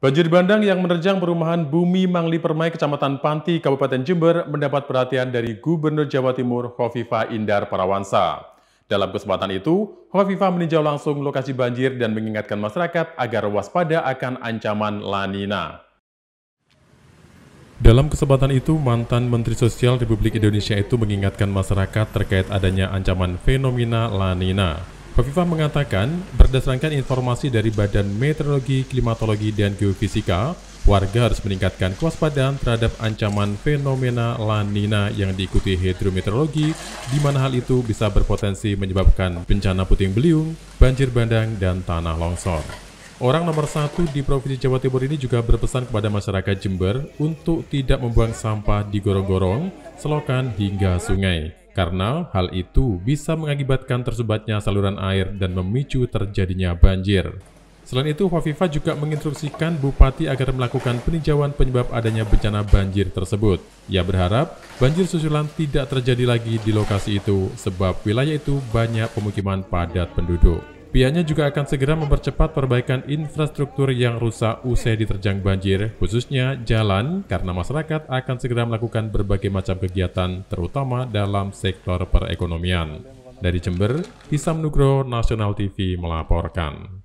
Banjir bandang yang menerjang perumahan Bumi Mangli Permai, Kecamatan Panti, Kabupaten Jember mendapat perhatian dari Gubernur Jawa Timur Khofifah Indar Parawansa. Dalam kesempatan itu, Khofifah meninjau langsung lokasi banjir dan mengingatkan masyarakat agar waspada akan ancaman lanina. Dalam kesempatan itu, mantan Menteri Sosial Republik Indonesia itu mengingatkan masyarakat terkait adanya ancaman fenomena lanina. Kofifa mengatakan, berdasarkan informasi dari Badan Meteorologi, Klimatologi, dan Geofisika, warga harus meningkatkan kewaspadaan terhadap ancaman fenomena La Nina yang diikuti hidrometeorologi, di mana hal itu bisa berpotensi menyebabkan bencana puting beliung, banjir bandang, dan tanah longsor. Orang nomor satu di Provinsi Jawa Timur ini juga berpesan kepada masyarakat Jember untuk tidak membuang sampah di gorong-gorong, selokan, hingga sungai karena hal itu bisa mengakibatkan tersebatnya saluran air dan memicu terjadinya banjir. Selain itu, Hovifa juga menginstruksikan Bupati agar melakukan peninjauan penyebab adanya bencana banjir tersebut. Ia berharap banjir susulan tidak terjadi lagi di lokasi itu sebab wilayah itu banyak pemukiman padat penduduk. Pihaknya juga akan segera mempercepat perbaikan infrastruktur yang rusak usai diterjang banjir, khususnya jalan, karena masyarakat akan segera melakukan berbagai macam kegiatan, terutama dalam sektor perekonomian. Dari Jember, Hisam Nugro, Nasional TV melaporkan.